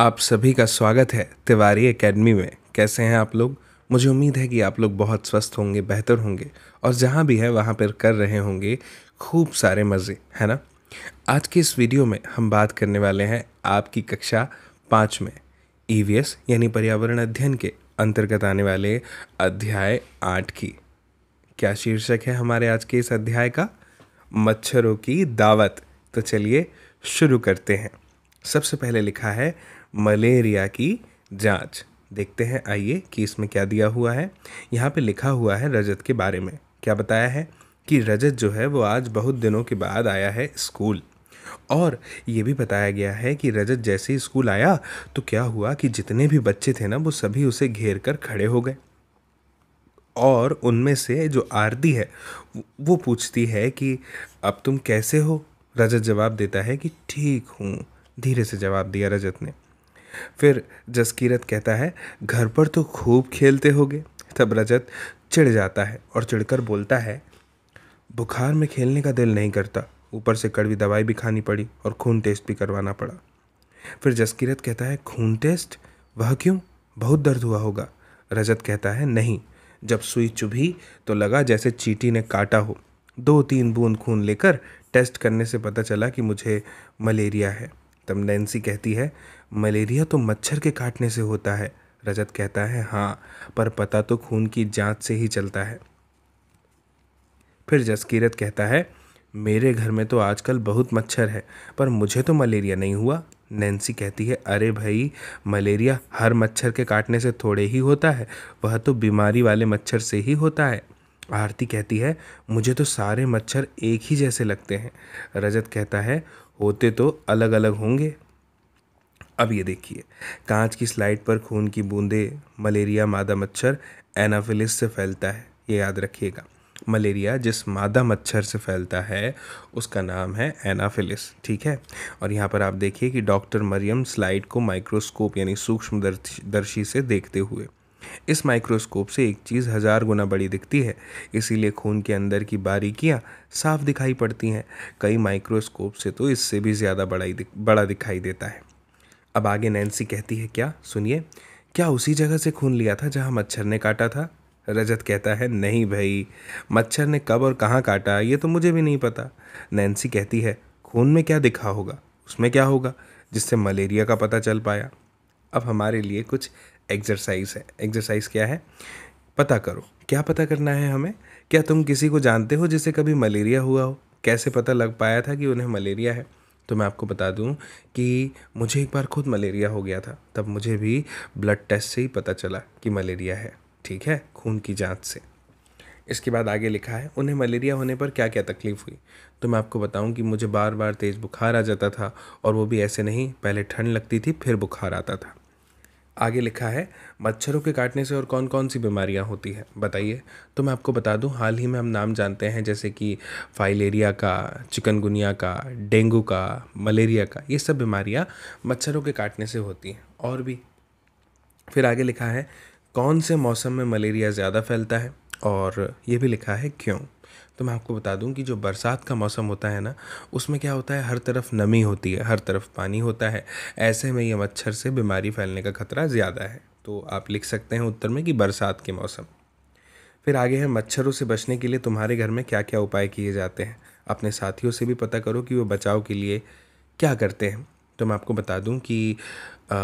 आप सभी का स्वागत है तिवारी एकेडमी में कैसे हैं आप लोग मुझे उम्मीद है कि आप लोग बहुत स्वस्थ होंगे बेहतर होंगे और जहाँ भी है वहाँ पर कर रहे होंगे खूब सारे मज़े है ना आज के इस वीडियो में हम बात करने वाले हैं आपकी कक्षा पाँच में ई e यानी पर्यावरण अध्ययन के अंतर्गत आने वाले अध्याय आठ की क्या शीर्षक है हमारे आज के इस अध्याय का मच्छरों की दावत तो चलिए शुरू करते हैं सबसे पहले लिखा है मलेरिया की जांच देखते हैं आइए कि इसमें क्या दिया हुआ है यहाँ पे लिखा हुआ है रजत के बारे में क्या बताया है कि रजत जो है वो आज बहुत दिनों के बाद आया है स्कूल और ये भी बताया गया है कि रजत जैसे ही स्कूल आया तो क्या हुआ कि जितने भी बच्चे थे ना वो सभी उसे घेर कर खड़े हो गए और उनमें से जो आरती है वो पूछती है कि अब तुम कैसे हो रजत जवाब देता है कि ठीक हूँ धीरे से जवाब दिया रजत ने फिर जसकीरत कहता है घर पर तो खूब खेलते होगे तब रजत चिढ़ जाता है और चिढ़कर बोलता है बुखार में खेलने का दिल नहीं करता ऊपर से कड़वी दवाई भी खानी पड़ी और खून टेस्ट भी करवाना पड़ा फिर जसकीरत कहता है खून टेस्ट वह क्यों बहुत दर्द हुआ होगा रजत कहता है नहीं जब सुई चुभी तो लगा जैसे चीटी ने काटा हो दो तीन बूंद खून लेकर टेस्ट करने से पता चला कि मुझे मलेरिया है तब नैन्सी कहती है मलेरिया तो मच्छर के काटने से होता है रजत कहता है हाँ पर पता तो खून की जांच से ही चलता है फिर जसकीरत कहता है मेरे घर में तो आजकल बहुत मच्छर है पर मुझे तो मलेरिया नहीं हुआ नैन्सी कहती है अरे भाई मलेरिया हर मच्छर के काटने से थोड़े ही होता है वह तो बीमारी वाले मच्छर से ही होता है आरती कहती है मुझे तो सारे मच्छर एक ही जैसे लगते हैं रजत कहता है होते तो अलग अलग होंगे अब ये देखिए कांच की स्लाइड पर खून की बूंदें मलेरिया मादा मच्छर एनाफिलिस से फैलता है ये याद रखिएगा मलेरिया जिस मादा मच्छर से फैलता है उसका नाम है एनाफिलिस ठीक है और यहाँ पर आप देखिए कि डॉक्टर मरियम स्लाइड को माइक्रोस्कोप यानी सूक्ष्म दर्शी से देखते हुए इस माइक्रोस्कोप से एक चीज़ हज़ार गुना बड़ी दिखती है इसीलिए खून के अंदर की बारीकियाँ साफ दिखाई पड़ती हैं कई माइक्रोस्कोप से तो इससे भी ज़्यादा बड़ा दिख, बड़ा दिखाई देता है अब आगे नैन्सी कहती है क्या सुनिए क्या उसी जगह से खून लिया था जहाँ मच्छर ने काटा था रजत कहता है नहीं भाई मच्छर ने कब और कहाँ काटा ये तो मुझे भी नहीं पता नैन्सी कहती है खून में क्या दिखा होगा उसमें क्या होगा जिससे मलेरिया का पता चल पाया अब हमारे लिए कुछ एक्सरसाइज है एक्सरसाइज क्या है पता करो क्या पता करना है हमें क्या तुम किसी को जानते हो जिसे कभी मलेरिया हुआ हो कैसे पता लग पाया था कि उन्हें मलेरिया है तो मैं आपको बता दूं कि मुझे एक बार खुद मलेरिया हो गया था तब मुझे भी ब्लड टेस्ट से ही पता चला कि मलेरिया है ठीक है खून की जांच से इसके बाद आगे लिखा है उन्हें मलेरिया होने पर क्या क्या तकलीफ़ हुई तो मैं आपको बताऊं कि मुझे बार बार तेज़ बुखार आ जाता था और वो भी ऐसे नहीं पहले ठंड लगती थी फिर बुखार आता था आगे लिखा है मच्छरों के काटने से और कौन कौन सी बीमारियां होती हैं बताइए तो मैं आपको बता दूं हाल ही में हम नाम जानते हैं जैसे कि फाइलेरिया का चिकनगुनिया का डेंगू का मलेरिया का ये सब बीमारियां मच्छरों के काटने से होती हैं और भी फिर आगे लिखा है कौन से मौसम में मलेरिया ज़्यादा फैलता है और ये भी लिखा है क्यों तो मैं आपको बता दूं कि जो बरसात का मौसम होता है ना उसमें क्या होता है हर तरफ नमी होती है हर तरफ पानी होता है ऐसे में ये मच्छर से बीमारी फैलने का खतरा ज़्यादा है तो आप लिख सकते हैं उत्तर में कि बरसात के मौसम फिर आगे है मच्छरों से बचने के लिए तुम्हारे घर में क्या क्या उपाय किए जाते हैं अपने साथियों से भी पता करो कि वो बचाव के लिए क्या करते हैं तो मैं आपको बता दूं कि आ,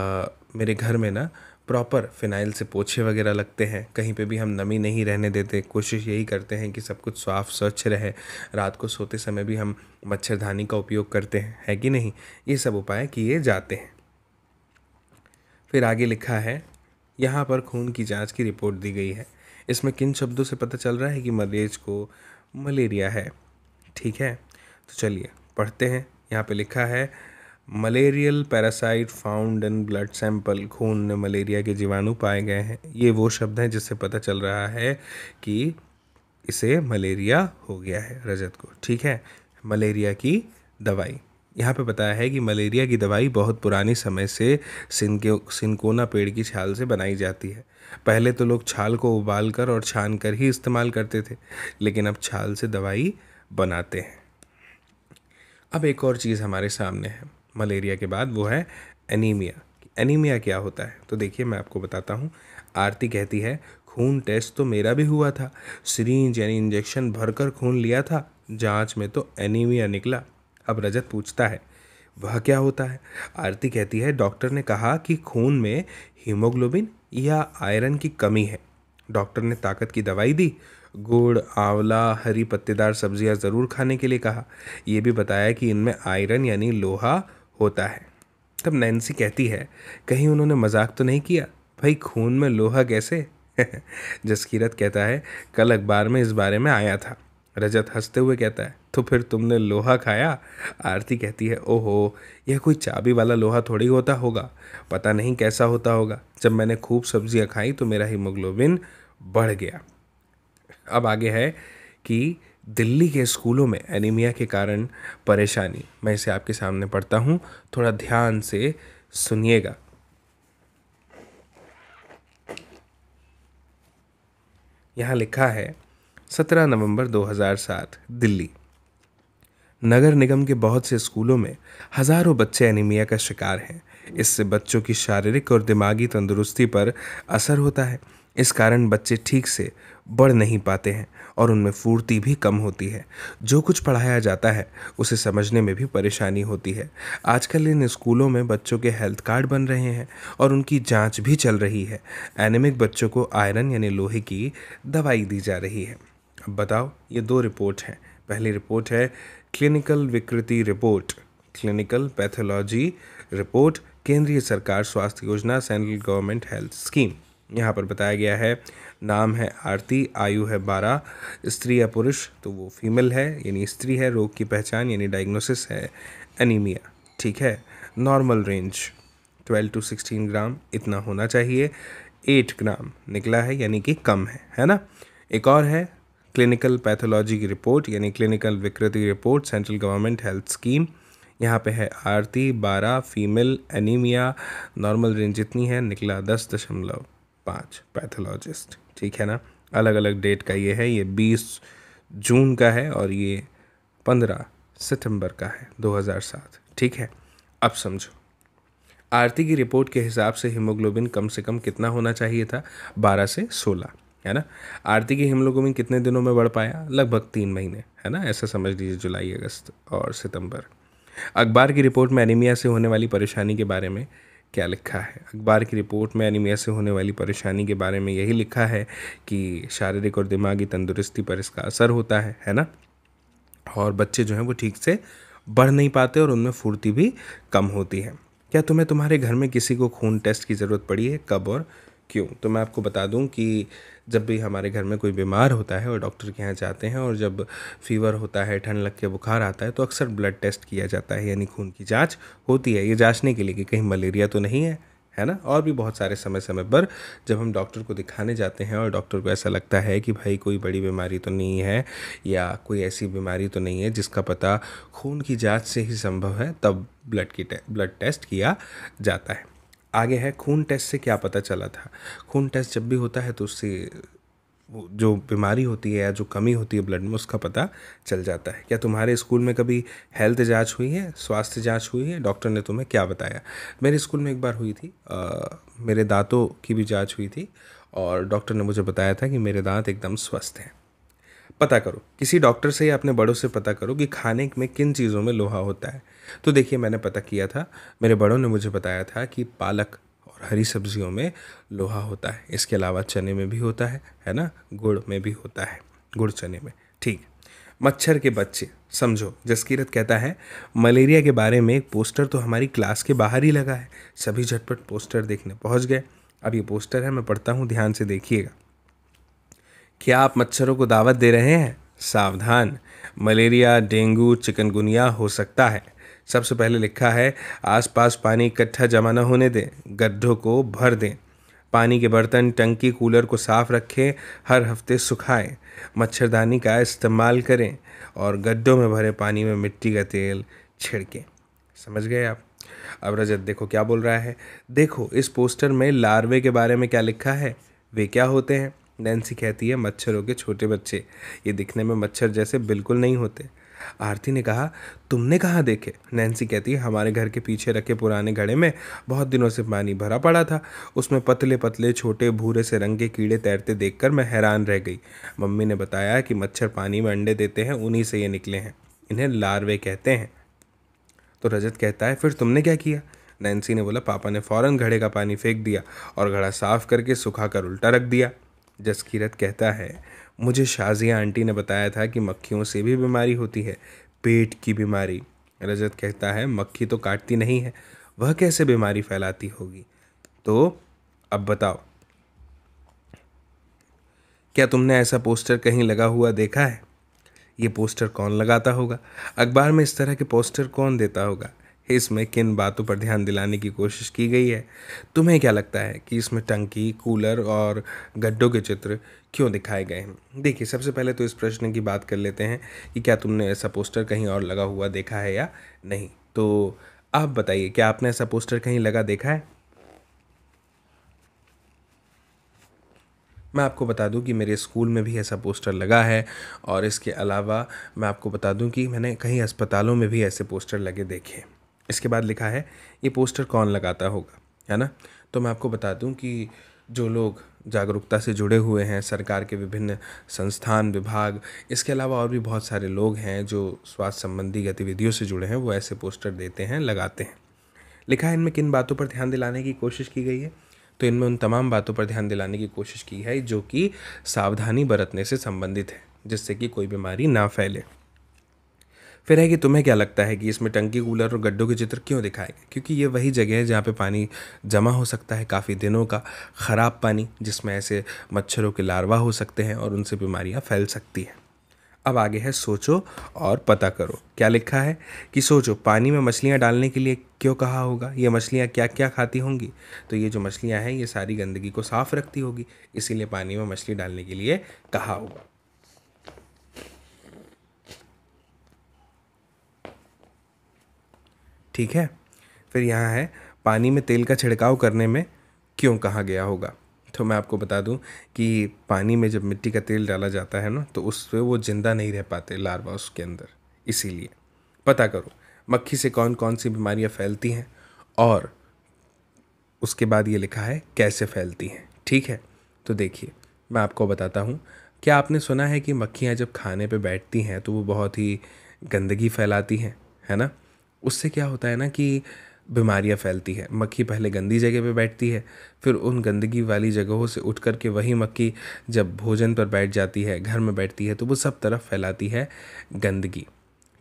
मेरे घर में ना प्रॉपर फिनाइल से पोछे वगैरह लगते हैं कहीं पे भी हम नमी नहीं रहने देते कोशिश यही करते हैं कि सब कुछ साफ़ स्वच्छ रहे रात को सोते समय भी हम मच्छरदानी का उपयोग करते हैं है कि नहीं ये सब उपाय किए जाते हैं फिर आगे लिखा है यहाँ पर खून की जाँच की रिपोर्ट दी गई है इसमें किन शब्दों से पता चल रहा है कि मरीज को मलेरिया है ठीक है तो चलिए पढ़ते हैं यहाँ पे लिखा है malarial parasite found in blood sample खून में मलेरिया के जीवाणु पाए गए हैं ये वो शब्द हैं जिससे पता चल रहा है कि इसे मलेरिया हो गया है रजत को ठीक है मलेरिया की दवाई यहाँ पे बताया है कि मलेरिया की दवाई बहुत पुरानी समय से सिनके सिनकोना पेड़ की छाल से बनाई जाती है पहले तो लोग छाल को उबाल कर और छान कर ही इस्तेमाल करते थे लेकिन अब छाल से दवाई बनाते हैं अब एक और चीज़ हमारे सामने है मलेरिया के बाद वो है एनीमिया एनीमिया क्या होता है तो देखिए मैं आपको बताता हूँ आरती कहती है खून टेस्ट तो मेरा भी हुआ था सीरीज यानी इंजेक्शन भरकर खून लिया था जांच में तो एनीमिया निकला अब रजत पूछता है वह क्या होता है आरती कहती है डॉक्टर ने कहा कि खून में हीमोग्लोबिन या आयरन की कमी है डॉक्टर ने ताकत की दवाई दी गुड़ आंवला हरी पत्तेदार सब्जियां ज़रूर खाने के लिए कहा यह भी बताया कि इनमें आयरन यानी लोहा होता है तब नैन्सी कहती है कहीं उन्होंने मजाक तो नहीं किया भाई खून में लोहा कैसे जसकीरत कहता है कल अखबार में इस बारे में आया था रजत हंसते हुए कहता है तो फिर तुमने लोहा खाया आरती कहती है ओहो यह कोई चाबी वाला लोहा थोड़ी होता होगा पता नहीं कैसा होता होगा जब मैंने खूब सब्जियां खाई तो मेरा हीमोग्लोबिन बढ़ गया अब आगे है कि दिल्ली के स्कूलों में एनीमिया के कारण परेशानी मैं इसे आपके सामने पढ़ता हूँ थोड़ा ध्यान से सुनिएगा यहाँ लिखा है 17 नवंबर 2007 दिल्ली नगर निगम के बहुत से स्कूलों में हजारों बच्चे एनीमिया का शिकार हैं इससे बच्चों की शारीरिक और दिमागी तंदुरुस्ती पर असर होता है इस कारण बच्चे ठीक से बढ़ नहीं पाते हैं और उनमें फूर्ती भी कम होती है जो कुछ पढ़ाया जाता है उसे समझने में भी परेशानी होती है आजकल इन स्कूलों में बच्चों के हेल्थ कार्ड बन रहे हैं और उनकी जांच भी चल रही है एनेमिक बच्चों को आयरन यानी लोहे की दवाई दी जा रही है अब बताओ ये दो रिपोर्ट हैं पहली रिपोर्ट है क्लिनिकल विकृति रिपोर्ट क्लिनिकल पैथोलॉजी रिपोर्ट केंद्रीय सरकार स्वास्थ्य योजना सेंट्रल गवर्नमेंट हेल्थ स्कीम यहाँ पर बताया गया है नाम है आरती आयु है बारह स्त्री या पुरुष तो वो फीमेल है यानी स्त्री है रोग की पहचान यानी डायग्नोसिस है एनीमिया ठीक है normal range twelve to sixteen gram इतना होना चाहिए एट ग्राम निकला है यानी कि कम है है ना एक और है क्लिनिकल पैथोलॉजी की रिपोर्ट यानी क्लिनिकल विकृति report central government health scheme यहाँ पे है आरती बारह फीमेल एनीमिया नॉर्मल रेंज इतनी है निकला दस दशमलव पाँच पैथोलॉजिस्ट ठीक है ना अलग अलग डेट का ये है ये बीस जून का है और ये पंद्रह सितंबर का है 2007 ठीक है अब समझो आरती की रिपोर्ट के हिसाब से हीमोग्लोबिन कम से कम कितना होना चाहिए था 12 से 16 है ना आरती की हीमोग्लोबिन कितने दिनों में बढ़ पाया लगभग तीन महीने है ना ऐसा समझ लीजिए जुलाई अगस्त और सितंबर अखबार की रिपोर्ट में एनीमिया से होने वाली परेशानी के बारे में क्या लिखा है अखबार की रिपोर्ट में एनीमिया से होने वाली परेशानी के बारे में यही लिखा है कि शारीरिक और दिमागी तंदुरुस्ती पर इसका असर होता है है ना और बच्चे जो हैं वो ठीक से बढ़ नहीं पाते और उनमें फुर्ती भी कम होती है क्या तुम्हें तुम्हारे घर में किसी को खून टेस्ट की ज़रूरत पड़ी है कब और क्यों तो मैं आपको बता दूं कि जब भी हमारे घर में कोई बीमार होता है और डॉक्टर के यहाँ जाते हैं और जब फीवर होता है ठंड लग के बुखार आता है तो अक्सर ब्लड टेस्ट किया जाता है यानी खून की जाँच होती है ये जाँचने के लिए कि कहीं मलेरिया तो नहीं है है ना और भी बहुत सारे समय समय पर जब हम डॉक्टर को दिखाने जाते हैं और डॉक्टर को ऐसा लगता है कि भाई कोई बड़ी बीमारी तो नहीं है या कोई ऐसी बीमारी तो नहीं है जिसका पता खून की जांच से ही संभव है तब ब्लड की ब्लड टेस्ट किया जाता है आगे है खून टेस्ट से क्या पता चला था खून टेस्ट जब भी होता है तो उससे जो बीमारी होती है या जो कमी होती है ब्लड में उसका पता चल जाता है क्या तुम्हारे स्कूल में कभी हेल्थ जांच हुई है स्वास्थ्य जांच हुई है डॉक्टर ने तुम्हें क्या बताया मेरे स्कूल में एक बार हुई थी आ, मेरे दांतों की भी जांच हुई थी और डॉक्टर ने मुझे बताया था कि मेरे दांत एकदम स्वस्थ हैं पता करो किसी डॉक्टर से या अपने बड़ों से पता करो कि खाने में किन चीज़ों में लोहा होता है तो देखिए मैंने पता किया था मेरे बड़ों ने मुझे बताया था कि पालक और हरी सब्जियों में लोहा होता है इसके अलावा चने में भी होता है है ना गुड़ में भी होता है गुड़ चने में ठीक मच्छर के बच्चे समझो जसकीरत कहता है मलेरिया के बारे में एक पोस्टर तो हमारी क्लास के बाहर ही लगा है सभी झटपट पोस्टर देखने पहुंच गए अब ये पोस्टर है मैं पढ़ता हूँ ध्यान से देखिएगा क्या आप मच्छरों को दावत दे रहे हैं सावधान मलेरिया डेंगू चिकनगुनिया हो सकता है सबसे पहले लिखा है आसपास पानी इकट्ठा जमा न होने दें गड्ढों को भर दें पानी के बर्तन टंकी कूलर को साफ रखें हर हफ्ते सुखाएं मच्छरदानी का इस्तेमाल करें और गड्ढों में भरे पानी में मिट्टी का तेल छिड़कें समझ गए आप अब रजत देखो क्या बोल रहा है देखो इस पोस्टर में लार्वे के बारे में क्या लिखा है वे क्या होते हैं नैन्सी कहती है मच्छरों के छोटे बच्चे ये दिखने में मच्छर जैसे बिल्कुल नहीं होते आरती ने कहा तुमने कहाँ देखे नैन्सी कहती है हमारे घर के पीछे रखे पुराने घड़े में बहुत दिनों से पानी भरा पड़ा था उसमें पतले पतले छोटे भूरे से रंग के कीड़े तैरते देखकर मैं हैरान रह गई मम्मी ने बताया कि मच्छर पानी में अंडे देते हैं उन्हीं से ये निकले हैं इन्हें लार्वे कहते हैं तो रजत कहता है फिर तुमने क्या किया नैन्सी ने बोला पापा ने फ़ौरन घड़े का पानी फेंक दिया और घड़ा साफ करके सुखा कर उल्टा रख दिया जसकीरत कहता है मुझे शाजिया आंटी ने बताया था कि मक्खियों से भी बीमारी होती है पेट की बीमारी रजत कहता है मक्खी तो काटती नहीं है वह कैसे बीमारी फैलाती होगी तो अब बताओ क्या तुमने ऐसा पोस्टर कहीं लगा हुआ देखा है ये पोस्टर कौन लगाता होगा अखबार में इस तरह के पोस्टर कौन देता होगा इसमें किन बातों पर ध्यान दिलाने की कोशिश की गई है तुम्हें क्या लगता है कि इसमें टंकी कूलर और गड्ढों के चित्र क्यों दिखाए गए हैं देखिए सबसे पहले तो इस प्रश्न की बात कर लेते हैं कि क्या तुमने ऐसा पोस्टर कहीं और लगा हुआ देखा है या नहीं तो आप बताइए क्या आपने ऐसा पोस्टर कहीं लगा देखा है मैं आपको बता दूं कि मेरे स्कूल में भी ऐसा पोस्टर लगा है और इसके अलावा मैं आपको बता दूं कि मैंने कहीं अस्पतालों में भी ऐसे पोस्टर लगे देखे इसके बाद लिखा है ये पोस्टर कौन लगाता होगा है ना तो मैं आपको बता दूं कि जो लोग जागरूकता से जुड़े हुए हैं सरकार के विभिन्न संस्थान विभाग इसके अलावा और भी बहुत सारे लोग हैं जो स्वास्थ्य संबंधी गतिविधियों से जुड़े हैं वो ऐसे पोस्टर देते हैं लगाते हैं लिखा है इनमें किन बातों पर ध्यान दिलाने की कोशिश की गई है तो इनमें उन तमाम बातों पर ध्यान दिलाने की कोशिश की है जो कि सावधानी बरतने से संबंधित है जिससे कि कोई बीमारी ना फैले फिर है कि तुम्हें क्या लगता है कि इसमें टंकी कूलर और गड्ढों के चित्र क्यों दिखाए गए क्योंकि ये वही जगह है जहाँ पे पानी जमा हो सकता है काफ़ी दिनों का ख़राब पानी जिसमें ऐसे मच्छरों के लार्वा हो सकते हैं और उनसे बीमारियाँ फैल सकती हैं अब आगे है सोचो और पता करो क्या लिखा है कि सोचो पानी में मछलियाँ डालने के लिए क्यों कहा होगा ये मछलियाँ क्या क्या खाती होंगी तो ये जो मछलियाँ हैं ये सारी गंदगी को साफ़ रखती होगी इसीलिए पानी में मछली डालने के लिए कहा होगा ठीक है फिर यहाँ है पानी में तेल का छिड़काव करने में क्यों कहा गया होगा तो मैं आपको बता दूं कि पानी में जब मिट्टी का तेल डाला जाता है ना तो उस पर वो ज़िंदा नहीं रह पाते लार्वा उसके अंदर इसीलिए पता करो मक्खी से कौन कौन सी बीमारियाँ फैलती हैं और उसके बाद ये लिखा है कैसे फैलती हैं ठीक है तो देखिए मैं आपको बताता हूँ क्या आपने सुना है कि मक्खियाँ जब खाने पर बैठती हैं तो वो बहुत ही गंदगी फैलाती हैं है ना उससे क्या होता है ना कि बीमारियां फैलती है मक्खी पहले गंदी जगह पे बैठती है फिर उन गंदगी वाली जगहों से उठ कर के वही मक्खी जब भोजन पर बैठ जाती है घर में बैठती है तो वो सब तरफ फैलाती है गंदगी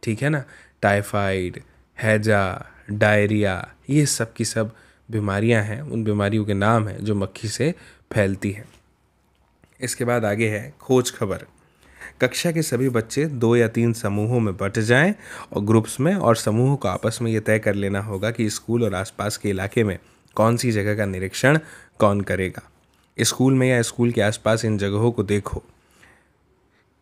ठीक है ना टाइफाइड हैजा डायरिया ये सब की सब बीमारियां हैं उन बीमारियों के नाम हैं जो मक्खी से फैलती हैं इसके बाद आगे है खोज खबर कक्षा के सभी बच्चे दो या तीन समूहों में बट जाएं और ग्रुप्स में और समूह को आपस में ये तय कर लेना होगा कि स्कूल और आसपास के इलाके में कौन सी जगह का निरीक्षण कौन करेगा स्कूल में या स्कूल के आसपास इन जगहों को देखो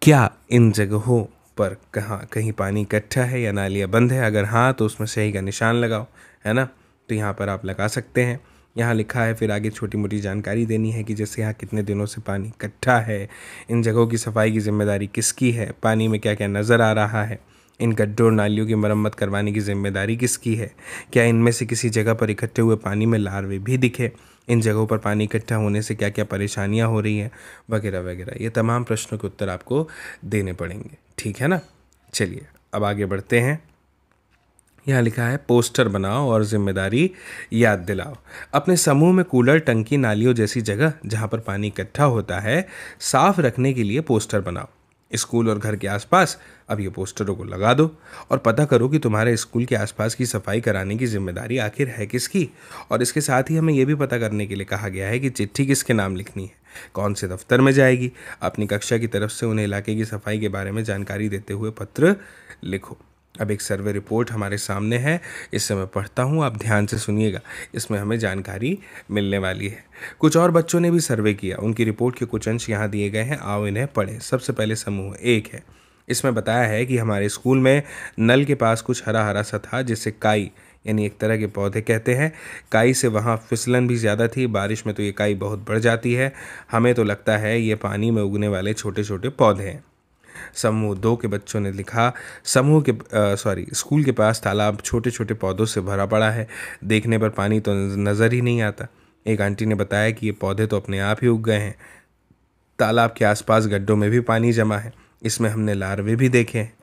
क्या इन जगहों पर कहाँ कहीं पानी इकट्ठा है या नालियाँ बंद है अगर हाँ तो उसमें सही का निशान लगाओ है ना तो यहाँ पर आप लगा सकते हैं यहाँ लिखा है फिर आगे छोटी मोटी जानकारी देनी है कि जैसे यहाँ कितने दिनों से पानी इकट्ठा है इन जगहों की सफाई की जिम्मेदारी किसकी है पानी में क्या क्या नज़र आ रहा है इन गड्ढों और नालियों की मरम्मत करवाने की जिम्मेदारी किसकी है क्या इनमें से किसी जगह पर इकट्ठे हुए पानी में लार्वे भी दिखे इन जगहों पर पानी इकट्ठा होने से क्या क्या परेशानियाँ हो रही हैं वगैरह वगैरह ये तमाम प्रश्नों के उत्तर आपको देने पड़ेंगे ठीक है ना चलिए अब आगे बढ़ते हैं यहाँ लिखा है पोस्टर बनाओ और ज़िम्मेदारी याद दिलाओ अपने समूह में कूलर टंकी नालियों जैसी जगह जहाँ पर पानी इकट्ठा होता है साफ रखने के लिए पोस्टर बनाओ स्कूल और घर के आसपास अब ये पोस्टरों को लगा दो और पता करो कि तुम्हारे स्कूल के आसपास की सफाई कराने की जिम्मेदारी आखिर है किसकी और इसके साथ ही हमें यह भी पता करने के लिए कहा गया है कि चिट्ठी किसके नाम लिखनी है कौन से दफ्तर में जाएगी अपनी कक्षा की तरफ से उन्हें इलाके की सफाई के बारे में जानकारी देते हुए पत्र लिखो अब एक सर्वे रिपोर्ट हमारे सामने है इससे मैं पढ़ता हूँ आप ध्यान से सुनिएगा इसमें हमें जानकारी मिलने वाली है कुछ और बच्चों ने भी सर्वे किया उनकी रिपोर्ट के कुछ अंश यहाँ दिए गए हैं आओ इन्हें पढ़ें सबसे पहले समूह एक है इसमें बताया है कि हमारे स्कूल में नल के पास कुछ हरा हरा सा था जिसे काई यानी एक तरह के पौधे कहते हैं काई से वहाँ फिसलन भी ज़्यादा थी बारिश में तो ये काई बहुत बढ़ जाती है हमें तो लगता है ये पानी में उगने वाले छोटे छोटे पौधे हैं समूह दो के बच्चों ने लिखा समूह के सॉरी स्कूल के पास तालाब छोटे छोटे पौधों से भरा पड़ा है देखने पर पानी तो नज़र ही नहीं आता एक आंटी ने बताया कि ये पौधे तो अपने आप ही उग गए हैं तालाब के आसपास गड्ढों में भी पानी जमा है इसमें हमने लार्वे भी देखे हैं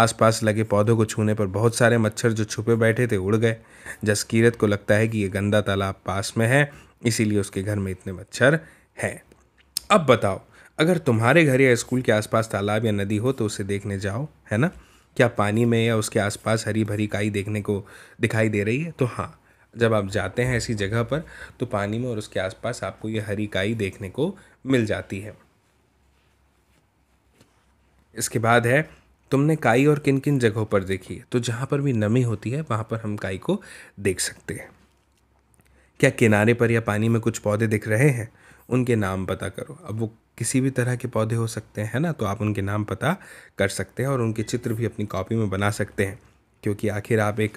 आसपास लगे पौधों को छूने पर बहुत सारे मच्छर जो छुपे बैठे थे उड़ गए जसकीरत को लगता है कि ये गंदा तालाब पास में है इसीलिए उसके घर में इतने मच्छर हैं अब बताओ अगर तुम्हारे घर या स्कूल के आसपास तालाब या नदी हो तो उसे देखने जाओ है ना क्या पानी में या उसके आसपास हरी भरी काई देखने को दिखाई दे रही है तो हाँ जब आप जाते हैं ऐसी जगह पर तो पानी में और उसके आसपास आपको ये हरी काई देखने को मिल जाती है इसके बाद है तुमने काई और किन किन जगहों पर देखी है तो जहाँ पर भी नमी होती है वहाँ पर हम काई को देख सकते हैं क्या किनारे पर या पानी में कुछ पौधे दिख रहे हैं उनके नाम पता करो अब वो किसी भी तरह के पौधे हो सकते हैं ना तो आप उनके नाम पता कर सकते हैं और उनके चित्र भी अपनी कॉपी में बना सकते हैं क्योंकि आखिर आप एक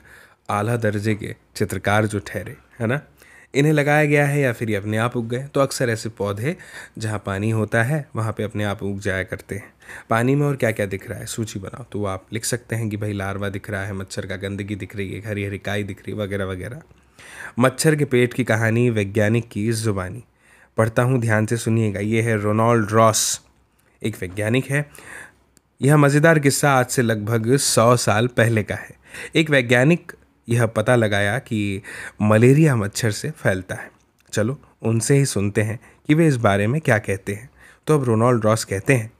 आला दर्जे के चित्रकार जो ठहरे है ना इन्हें लगाया गया है या फिर ये अपने आप उग गए तो अक्सर ऐसे पौधे जहाँ पानी होता है वहाँ पे अपने आप उग जाया करते हैं पानी में और क्या क्या दिख रहा है सूची बनाओ तो आप लिख सकते हैं कि भाई लार्वा दिख रहा है मच्छर का गंदगी दिख रही है हरी हरी काई दिख रही है वगैरह वगैरह मच्छर के पेट की कहानी वैज्ञानिक की जुबानी पढ़ता हूँ ध्यान से सुनिएगा ये है रोनाल्ड रॉस एक वैज्ञानिक है यह मज़ेदार किस्सा आज से लगभग सौ साल पहले का है एक वैज्ञानिक यह पता लगाया कि मलेरिया मच्छर से फैलता है चलो उनसे ही सुनते हैं कि वे इस बारे में क्या कहते हैं तो अब रोनाल्ड रॉस कहते हैं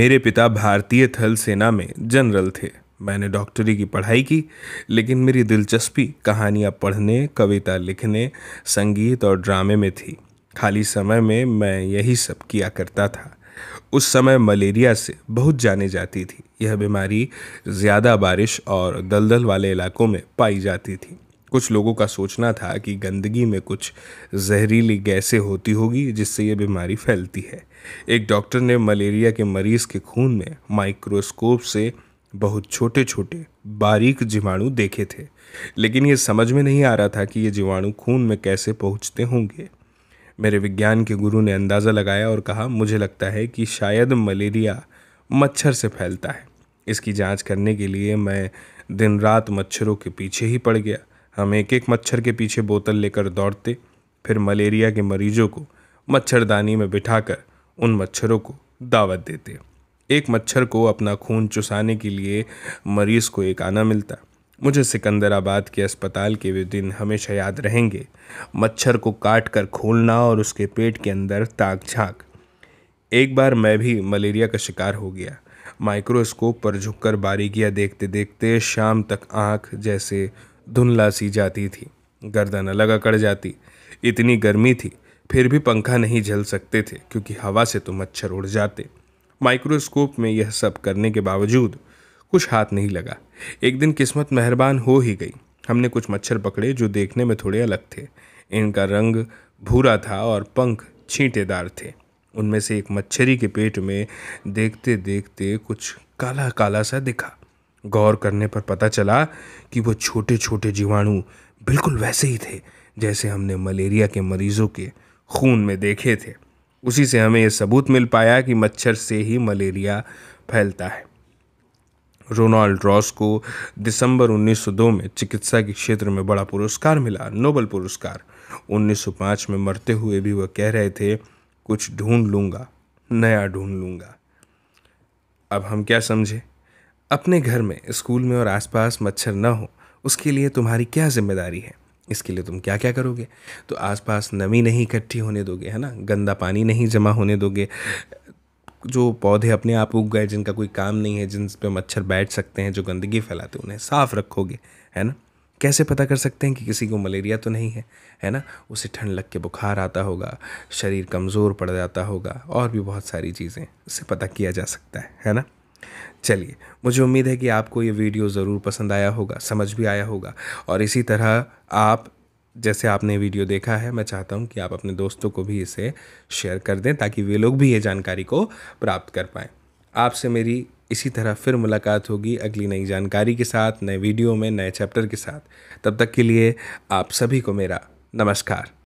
मेरे पिता भारतीय थल सेना में जनरल थे मैंने डॉक्टरी की पढ़ाई की लेकिन मेरी दिलचस्पी कहानियाँ पढ़ने कविता लिखने संगीत और ड्रामे में थी खाली समय में मैं यही सब किया करता था उस समय मलेरिया से बहुत जाने जाती थी यह बीमारी ज़्यादा बारिश और दलदल वाले इलाकों में पाई जाती थी कुछ लोगों का सोचना था कि गंदगी में कुछ जहरीली गैसें होती होगी जिससे यह बीमारी फैलती है एक डॉक्टर ने मलेरिया के मरीज़ के खून में माइक्रोस्कोप से बहुत छोटे छोटे बारीक जीवाणु देखे थे लेकिन ये समझ में नहीं आ रहा था कि ये जीवाणु खून में कैसे पहुंचते होंगे मेरे विज्ञान के गुरु ने अंदाज़ा लगाया और कहा मुझे लगता है कि शायद मलेरिया मच्छर से फैलता है इसकी जांच करने के लिए मैं दिन रात मच्छरों के पीछे ही पड़ गया हम एक एक मच्छर के पीछे बोतल लेकर दौड़ते फिर मलेरिया के मरीजों को मच्छरदानी में बिठाकर उन मच्छरों को दावत देते एक मच्छर को अपना खून चुसाने के लिए मरीज को एक आना मिलता मुझे सिकंदराबाद के अस्पताल के वे दिन हमेशा याद रहेंगे मच्छर को काट कर खोलना और उसके पेट के अंदर ताक झाँक एक बार मैं भी मलेरिया का शिकार हो गया माइक्रोस्कोप पर झुककर बारीकियाँ देखते देखते शाम तक आँख जैसे धुंधला सी जाती थी गर्दन अलग अकड़ जाती इतनी गर्मी थी फिर भी पंखा नहीं झल सकते थे क्योंकि हवा से तो मच्छर उड़ जाते माइक्रोस्कोप में यह सब करने के बावजूद कुछ हाथ नहीं लगा एक दिन किस्मत मेहरबान हो ही गई हमने कुछ मच्छर पकड़े जो देखने में थोड़े अलग थे इनका रंग भूरा था और पंख छींटेदार थे उनमें से एक मच्छरी के पेट में देखते देखते कुछ काला काला सा दिखा गौर करने पर पता चला कि वो छोटे छोटे जीवाणु बिल्कुल वैसे ही थे जैसे हमने मलेरिया के मरीजों के खून में देखे थे उसी से हमें यह सबूत मिल पाया कि मच्छर से ही मलेरिया फैलता है रोनाल्ड रॉस को दिसंबर 1902 में चिकित्सा के क्षेत्र में बड़ा पुरस्कार मिला नोबल पुरस्कार 1905 में मरते हुए भी वह कह रहे थे कुछ ढूंढ लूँगा नया ढूंढ लूँगा अब हम क्या समझे अपने घर में स्कूल में और आसपास मच्छर न हो उसके लिए तुम्हारी क्या जिम्मेदारी है इसके लिए तुम क्या क्या करोगे तो आसपास नमी नहीं इकट्ठी होने दोगे है ना गंदा पानी नहीं जमा होने दोगे जो पौधे अपने आप उग गए जिनका कोई काम नहीं है जिन पर मच्छर बैठ सकते हैं जो गंदगी फैलाते उन्हें साफ़ रखोगे है ना कैसे पता कर सकते हैं कि किसी को मलेरिया तो नहीं है है ना उसे ठंड लग के बुखार आता होगा शरीर कमज़ोर पड़ जाता होगा और भी बहुत सारी चीज़ें इससे पता किया जा सकता है है ना चलिए मुझे उम्मीद है कि आपको ये वीडियो ज़रूर पसंद आया होगा समझ भी आया होगा और इसी तरह आप जैसे आपने वीडियो देखा है मैं चाहता हूँ कि आप अपने दोस्तों को भी इसे शेयर कर दें ताकि वे लोग भी ये जानकारी को प्राप्त कर पाएँ आपसे मेरी इसी तरह फिर मुलाकात होगी अगली नई जानकारी के साथ नए वीडियो में नए चैप्टर के साथ तब तक के लिए आप सभी को मेरा नमस्कार